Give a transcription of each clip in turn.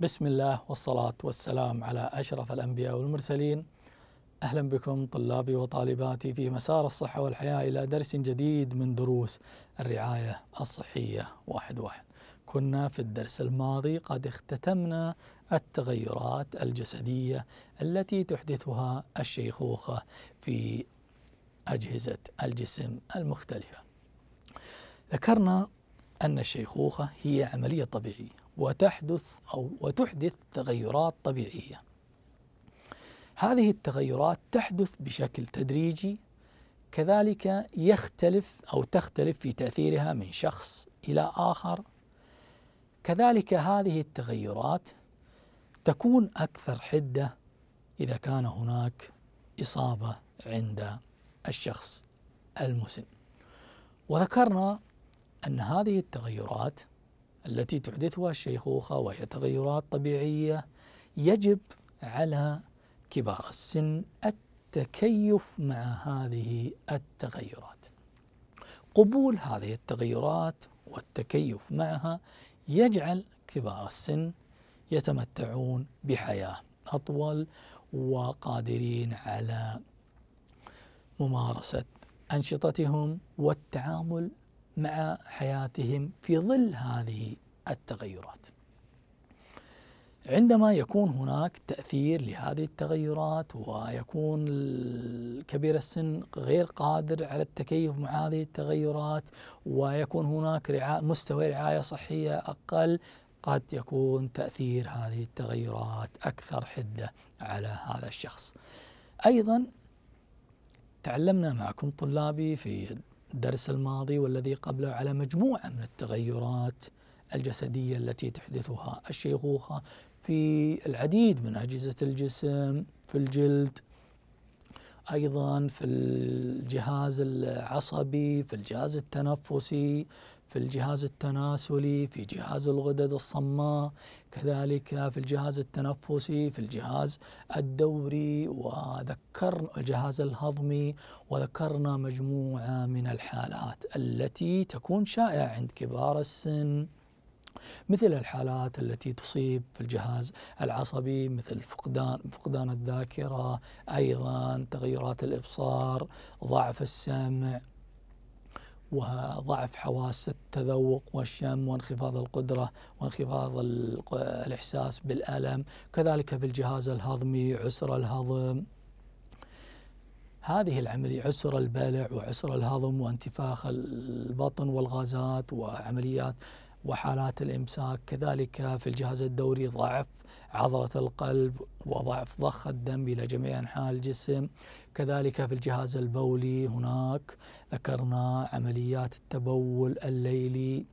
بسم الله والصلاة والسلام على أشرف الأنبياء والمرسلين أهلا بكم طلابي وطالباتي في مسار الصحة والحياة إلى درس جديد من دروس الرعاية الصحية واحد واحد كنا في الدرس الماضي قد اختتمنا التغيرات الجسدية التي تحدثها الشيخوخة في أجهزة الجسم المختلفة ذكرنا أن الشيخوخة هي عملية طبيعية وتحدث أو وتحدث تغيرات طبيعية هذه التغيرات تحدث بشكل تدريجي كذلك يختلف أو تختلف في تأثيرها من شخص إلى آخر كذلك هذه التغيرات تكون أكثر حدة إذا كان هناك إصابة عند الشخص المسن وذكرنا أن هذه التغيرات التي تحدثها الشيخوخة وهي تغيرات طبيعية يجب على كبار السن التكيف مع هذه التغيرات قبول هذه التغيرات والتكيف معها يجعل كبار السن يتمتعون بحياة أطول وقادرين على ممارسة أنشطتهم والتعامل مع حياتهم في ظل هذه التغيرات. عندما يكون هناك تأثير لهذه التغيرات ويكون كبير السن غير قادر على التكيف مع هذه التغيرات ويكون هناك رعاية مستوى رعاية صحية أقل قد يكون تأثير هذه التغيرات أكثر حدة على هذا الشخص. أيضا تعلمنا معكم طلابي في الدرس الماضي والذي قبله على مجموعة من التغيرات الجسدية التي تحدثها الشيخوخة في العديد من أجهزة الجسم في الجلد أيضا في الجهاز العصبي في الجهاز التنفسي في الجهاز التناسلي في جهاز الغدد الصماء كذلك في الجهاز التنفسي في الجهاز الدوري وذكرنا الجهاز الهضمي وذكرنا مجموعة من الحالات التي تكون شائعة عند كبار السن مثل الحالات التي تصيب في الجهاز العصبي مثل فقدان فقدان الذاكره ايضا تغيرات الابصار ضعف السمع وضعف حواس التذوق والشم وانخفاض القدرة وانخفاض الإحساس بالألم كذلك في الجهاز الهضمي عسر الهضم هذه العملية عسر البلع وعسر الهضم وانتفاخ البطن والغازات وعمليات وحالات الإمساك كذلك في الجهاز الدوري ضعف عضلة القلب وضعف ضخ الدم إلى جميع أنحاء الجسم كذلك في الجهاز البولي هناك ذكرنا عمليات التبول الليلي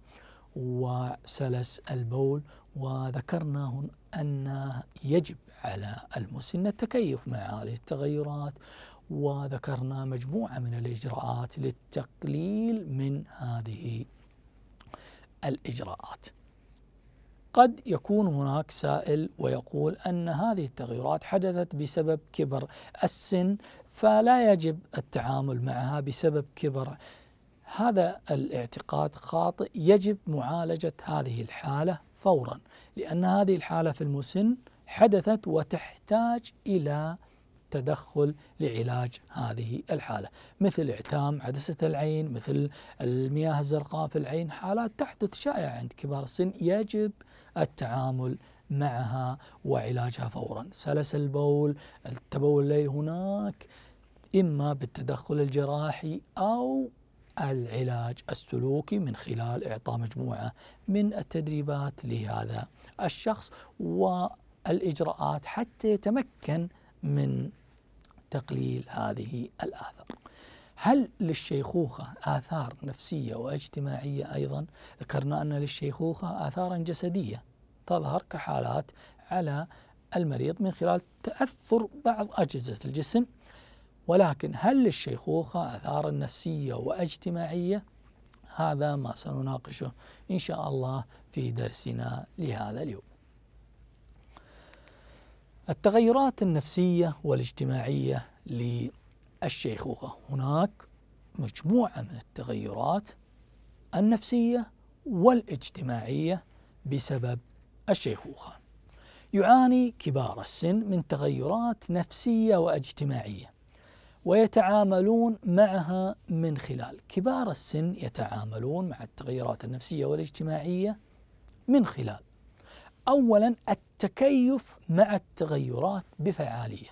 وسلس البول وذكرنا هنا أن يجب على المسن التكيف مع هذه التغيرات وذكرنا مجموعة من الإجراءات للتقليل من هذه الإجراءات قد يكون هناك سائل ويقول أن هذه التغيرات حدثت بسبب كبر السن فلا يجب التعامل معها بسبب كبر هذا الاعتقاد خاطئ يجب معالجة هذه الحالة فورا لأن هذه الحالة في المسن حدثت وتحتاج إلى تدخل لعلاج هذه الحالة مثل إعتام عدسة العين مثل المياه الزرقاء في العين حالات تحدث شائعة عند كبار السن يجب التعامل معها وعلاجها فورا سلس البول التبول الليل هناك إما بالتدخل الجراحي أو العلاج السلوكي من خلال إعطاء مجموعة من التدريبات لهذا الشخص والإجراءات حتى يتمكن من تقليل هذه الآثار هل للشيخوخة آثار نفسية واجتماعية أيضا ذكرنا أن للشيخوخة آثارا جسدية تظهر كحالات على المريض من خلال تأثر بعض أجهزة الجسم ولكن هل للشيخوخة آثار نفسية واجتماعية هذا ما سنناقشه إن شاء الله في درسنا لهذا اليوم التغيرات النفسية والاجتماعية للشيخوخة هناك مجموعة من التغيرات النفسية والاجتماعية بسبب الشيخوخة يعاني كبار السن من تغيرات نفسية واجتماعية ويتعاملون معها من خلال كبار السن يتعاملون مع التغيرات النفسية والاجتماعية من خلال أولا التكيف مع التغيرات بفعالية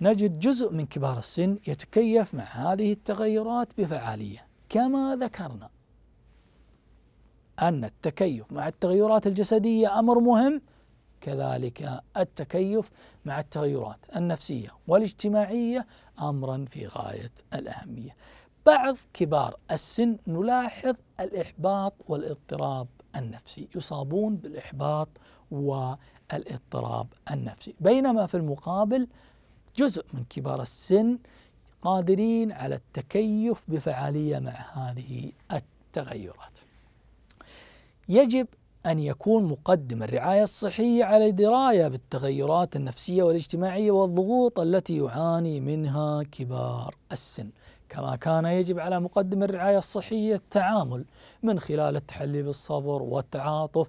نجد جزء من كبار السن يتكيف مع هذه التغيرات بفعالية كما ذكرنا أن التكيف مع التغيرات الجسدية أمر مهم كذلك التكيف مع التغيرات النفسية والاجتماعية أمرا في غاية الأهمية بعض كبار السن نلاحظ الإحباط والاضطراب النفسي يصابون بالإحباط والاضطراب النفسي بينما في المقابل جزء من كبار السن قادرين على التكيف بفعالية مع هذه التغيرات يجب أن يكون مقدم الرعاية الصحية على دراية بالتغيرات النفسية والاجتماعية والضغوط التي يعاني منها كبار السن كما كان يجب على مقدم الرعاية الصحية التعامل من خلال التحلي بالصبر والتعاطف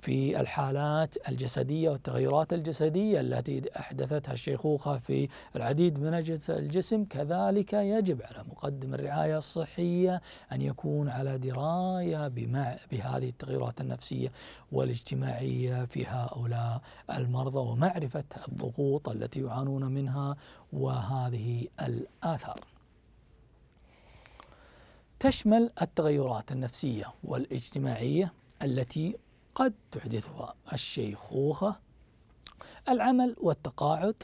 في الحالات الجسدية والتغيرات الجسدية التي أحدثتها الشيخوخة في العديد من أجهزة الجسم كذلك يجب على مقدم الرعاية الصحية أن يكون على دراية بمع بهذه التغيرات النفسية والاجتماعية في هؤلاء المرضى ومعرفة الضغوط التي يعانون منها وهذه الآثار تشمل التغيرات النفسية والاجتماعية التي قد تحدثها الشيخوخة العمل والتقاعد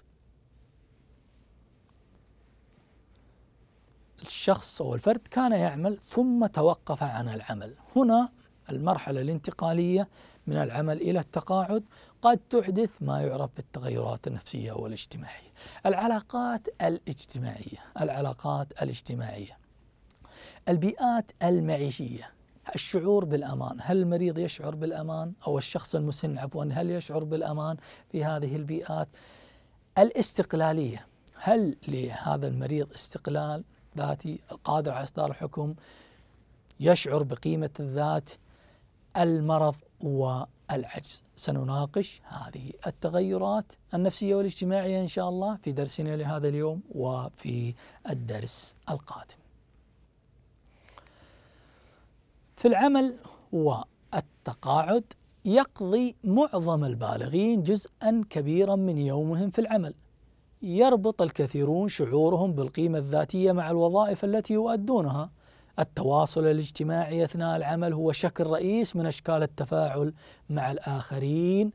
الشخص أو الفرد كان يعمل ثم توقف عن العمل هنا المرحلة الانتقالية من العمل إلى التقاعد قد تحدث ما يعرف بالتغيرات النفسية والاجتماعية العلاقات الاجتماعية العلاقات الاجتماعية البيئات المعيشية الشعور بالأمان هل المريض يشعر بالأمان أو الشخص المسن عفوا هل يشعر بالأمان في هذه البيئات الاستقلالية هل لهذا المريض استقلال ذاتي القادر على إصدار الحكم يشعر بقيمة الذات المرض والعجز سنناقش هذه التغيرات النفسية والاجتماعية إن شاء الله في درسنا لهذا اليوم وفي الدرس القادم في العمل والتقاعد يقضي معظم البالغين جزءا كبيرا من يومهم في العمل يربط الكثيرون شعورهم بالقيمة الذاتية مع الوظائف التي يؤدونها التواصل الاجتماعي أثناء العمل هو شكل رئيس من أشكال التفاعل مع الآخرين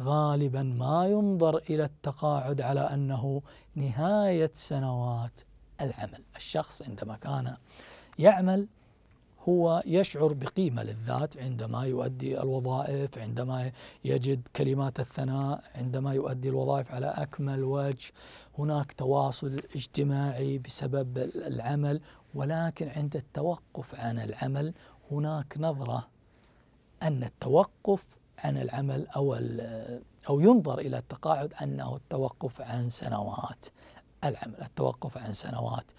غالبا ما ينظر إلى التقاعد على أنه نهاية سنوات العمل الشخص عندما كان يعمل هو يشعر بقيمة للذات عندما يؤدي الوظائف عندما يجد كلمات الثناء عندما يؤدي الوظائف على أكمل وجه هناك تواصل اجتماعي بسبب العمل ولكن عند التوقف عن العمل هناك نظرة أن التوقف عن العمل أو أو ينظر إلى التقاعد أنه التوقف عن سنوات العمل التوقف عن سنوات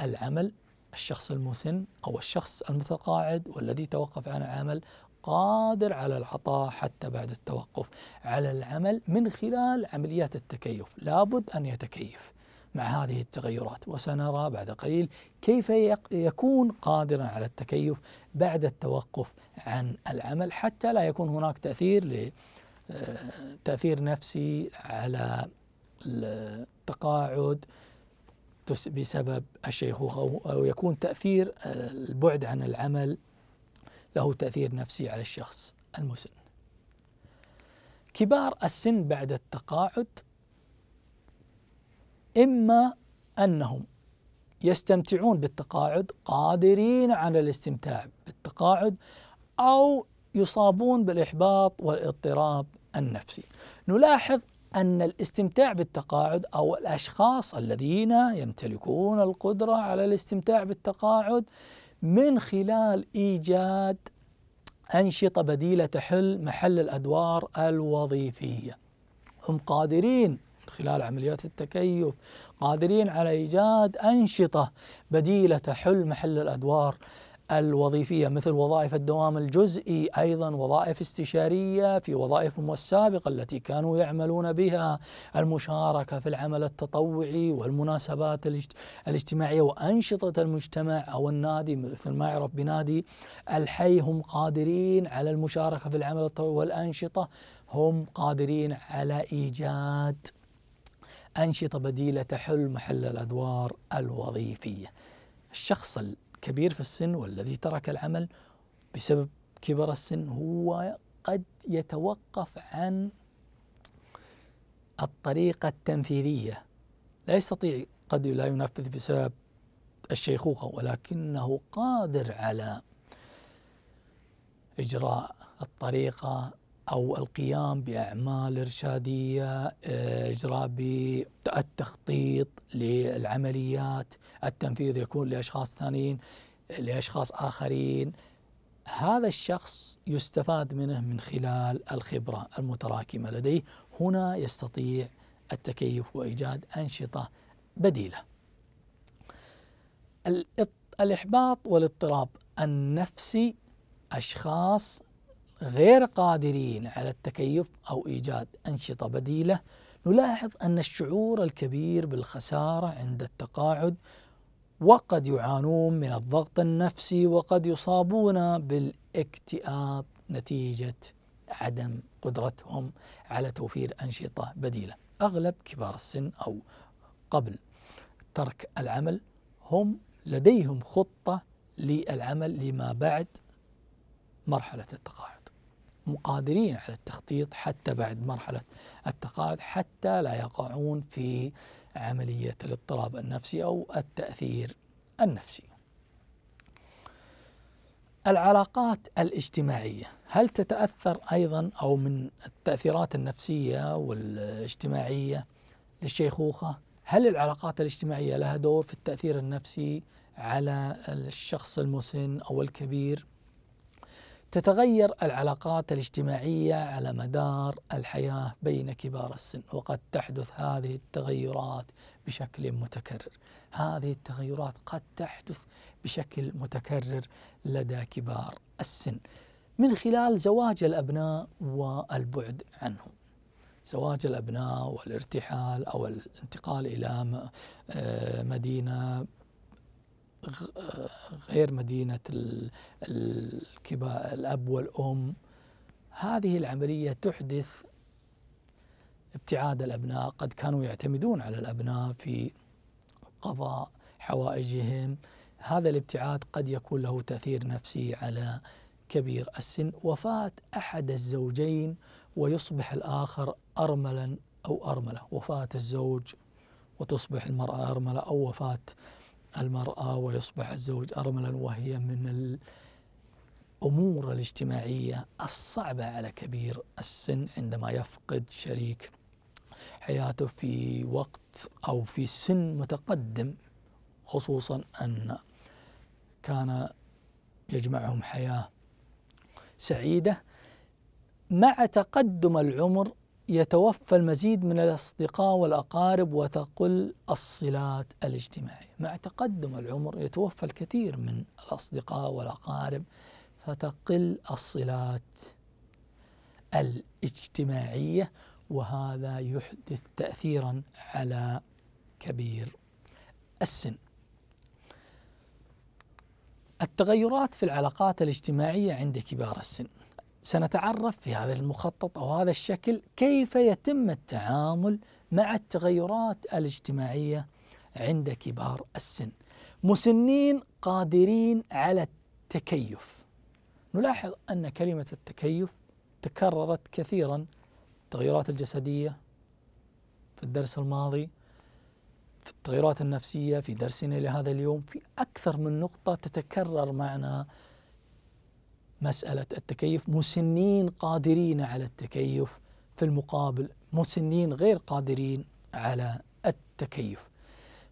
العمل الشخص المسن أو الشخص المتقاعد والذي توقف عن العمل قادر على العطاء حتى بعد التوقف على العمل من خلال عمليات التكيف لابد أن يتكيف مع هذه التغيرات وسنرى بعد قليل كيف يكون قادرا على التكيف بعد التوقف عن العمل حتى لا يكون هناك تأثير آه، تأثير نفسي على التقاعد بسبب الشيخوخة أو يكون تأثير آه، البعد عن العمل له تأثير نفسي على الشخص المسن كبار السن بعد التقاعد إما أنهم يستمتعون بالتقاعد قادرين على الاستمتاع بالتقاعد أو يصابون بالإحباط والاضطراب النفسي نلاحظ أن الاستمتاع بالتقاعد أو الأشخاص الذين يمتلكون القدرة على الاستمتاع بالتقاعد من خلال إيجاد أنشطة بديلة تحل محل الأدوار الوظيفية هم قادرين من خلال عمليات التكيف قادرين على إيجاد أنشطة بديلة تحل محل الأدوار الوظيفيه مثل وظائف الدوام الجزئي ايضا وظائف استشاريه في وظائفهم السابقه التي كانوا يعملون بها المشاركه في العمل التطوعي والمناسبات الاجتماعيه وانشطه المجتمع او النادي مثل ما يعرف بنادي الحي هم قادرين على المشاركه في العمل التطوعي والانشطه هم قادرين على ايجاد انشطه بديله تحل محل الادوار الوظيفيه. الشخص كبير في السن والذي ترك العمل بسبب كبر السن هو قد يتوقف عن الطريقة التنفيذية لا يستطيع قد لا ينفذ بسبب الشيخوخة ولكنه قادر على إجراء الطريقة أو القيام بأعمال إرشادية آه، إجراء بالتخطيط للعمليات التنفيذ يكون لأشخاص ثانيين لأشخاص آخرين هذا الشخص يستفاد منه من خلال الخبرة المتراكمة لديه هنا يستطيع التكيف وإيجاد أنشطة بديلة الإحباط والاضطراب النفسي أشخاص غير قادرين على التكيف او ايجاد انشطه بديله نلاحظ ان الشعور الكبير بالخساره عند التقاعد وقد يعانون من الضغط النفسي وقد يصابون بالاكتئاب نتيجه عدم قدرتهم على توفير انشطه بديله. اغلب كبار السن او قبل ترك العمل هم لديهم خطه للعمل لما بعد مرحله التقاعد. قادرين على التخطيط حتى بعد مرحلة التقاعد حتى لا يقعون في عملية الاضطراب النفسي أو التأثير النفسي العلاقات الاجتماعية هل تتأثر أيضا أو من التأثيرات النفسية والاجتماعية للشيخوخة هل العلاقات الاجتماعية لها دور في التأثير النفسي على الشخص المسن أو الكبير تتغير العلاقات الاجتماعيه على مدار الحياه بين كبار السن وقد تحدث هذه التغيرات بشكل متكرر هذه التغيرات قد تحدث بشكل متكرر لدى كبار السن من خلال زواج الابناء والبعد عنهم زواج الابناء والارتحال او الانتقال الى آه، مدينه غير مدينة الكبار الأب والأم هذه العملية تحدث ابتعاد الأبناء قد كانوا يعتمدون على الأبناء في قضاء حوائجهم هذا الابتعاد قد يكون له تأثير نفسي على كبير السن وفاة أحد الزوجين ويصبح الآخر أرملا أو أرملة وفاة الزوج وتصبح المرأة أرملة أو وفاة المرأة ويصبح الزوج أرملا وهي من الأمور الاجتماعية الصعبة على كبير السن عندما يفقد شريك حياته في وقت أو في سن متقدم خصوصا أن كان يجمعهم حياة سعيدة مع تقدم العمر يتوفى المزيد من الأصدقاء والأقارب وتقل الصلات الاجتماعية مع تقدم العمر يتوفى الكثير من الأصدقاء والأقارب فتقل الصلات الاجتماعية وهذا يحدث تأثيرا على كبير السن التغيرات في العلاقات الاجتماعية عند كبار السن سنتعرف في هذا المخطط او هذا الشكل كيف يتم التعامل مع التغيرات الاجتماعيه عند كبار السن. مسنين قادرين على التكيف. نلاحظ ان كلمه التكيف تكررت كثيرا التغيرات الجسديه في الدرس الماضي في التغيرات النفسيه في درسنا لهذا اليوم في اكثر من نقطه تتكرر معنى مسألة التكيف مسنين قادرين على التكيف في المقابل مسنين غير قادرين على التكيف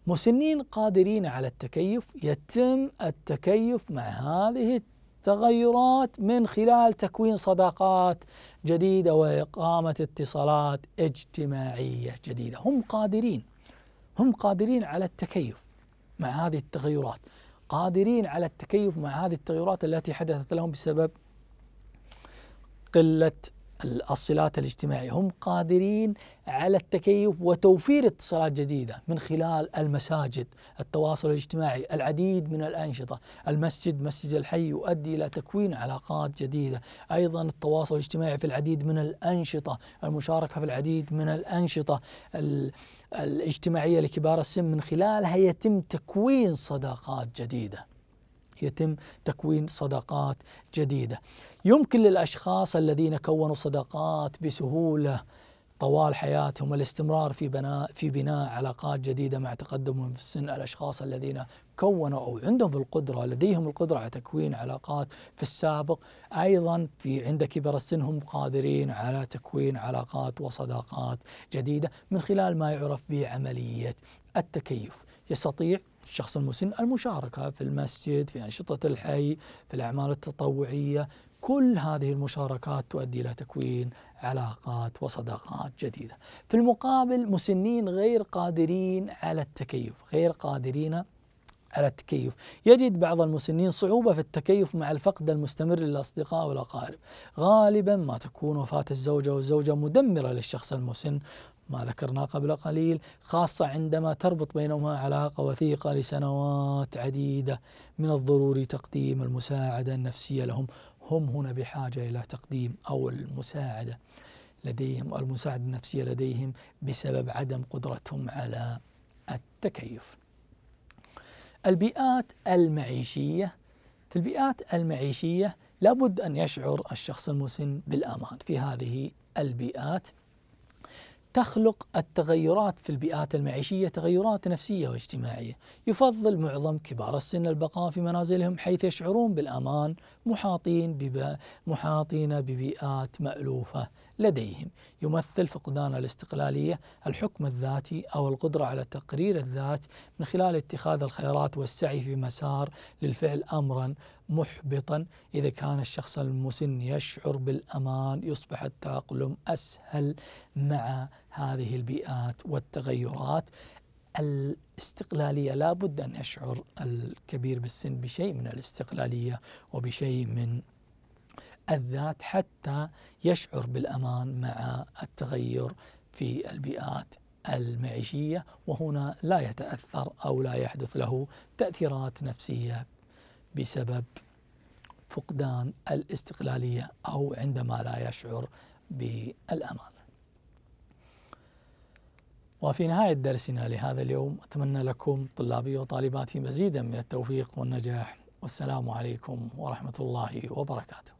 مسنين قادرين على التكيف يتم التكيف مع هذه التغيرات من خلال تكوين صداقات جديدة وإقامة اتصالات اجتماعية جديدة هم قادرين هم قادرين على التكيف مع هذه التغيرات قادرين على التكيف مع هذه التغيرات التي حدثت لهم بسبب قله الصلات الاجتماعية هم قادرين على التكيف وتوفير اتصالات جديدة من خلال المساجد التواصل الاجتماعي العديد من الأنشطة المسجد مسجد الحي يؤدي إلى تكوين علاقات جديدة أيضا التواصل الاجتماعي في العديد من الأنشطة المشاركة في العديد من الأنشطة الاجتماعية لكبار السن من خلالها يتم تكوين صداقات جديدة يتم تكوين صداقات جديده. يمكن للاشخاص الذين كونوا صداقات بسهوله طوال حياتهم الاستمرار في بناء في بناء علاقات جديده مع تقدمهم في السن الاشخاص الذين كونوا او عندهم القدره لديهم القدره على تكوين علاقات في السابق ايضا في عند كبر السن هم قادرين على تكوين علاقات وصداقات جديده من خلال ما يعرف بعمليه التكيف يستطيع الشخص المسن المشاركة في المسجد في أنشطة الحي في الأعمال التطوعية كل هذه المشاركات تؤدي إلى تكوين علاقات وصداقات جديدة في المقابل مسنين غير قادرين على التكيف غير قادرين على التكيف يجد بعض المسنين صعوبة في التكيف مع الفقد المستمر للأصدقاء والأقارب غالبا ما تكون وفاة الزوجة والزوجة مدمرة للشخص المسن ما ذكرناه قبل قليل خاصة عندما تربط بينهما علاقة وثيقة لسنوات عديدة من الضروري تقديم المساعدة النفسية لهم هم هنا بحاجة إلى تقديم أو المساعدة لديهم المساعدة النفسية لديهم بسبب عدم قدرتهم على التكيف البيئات المعيشية في البيئات المعيشية لابد أن يشعر الشخص المسن بالأمان في هذه البيئات تخلق التغيرات في البيئات المعيشية تغيرات نفسية واجتماعية يفضل معظم كبار السن البقاء في منازلهم حيث يشعرون بالأمان محاطين بب... محاطين ببيئات مألوفة لديهم يمثل فقدان الاستقلالية الحكم الذاتي أو القدرة على تقرير الذات من خلال اتخاذ الخيارات والسعي في مسار للفعل أمرا محبطا إذا كان الشخص المسن يشعر بالأمان يصبح التأقلم أسهل مع هذه البيئات والتغيرات الاستقلالية لا بد أن يشعر الكبير بالسن بشيء من الاستقلالية وبشيء من الذات حتى يشعر بالأمان مع التغير في البيئات المعيشية وهنا لا يتأثر أو لا يحدث له تأثيرات نفسية بسبب فقدان الاستقلاليه او عندما لا يشعر بالامان. وفي نهايه درسنا لهذا اليوم اتمنى لكم طلابي وطالباتي مزيدا من التوفيق والنجاح والسلام عليكم ورحمه الله وبركاته.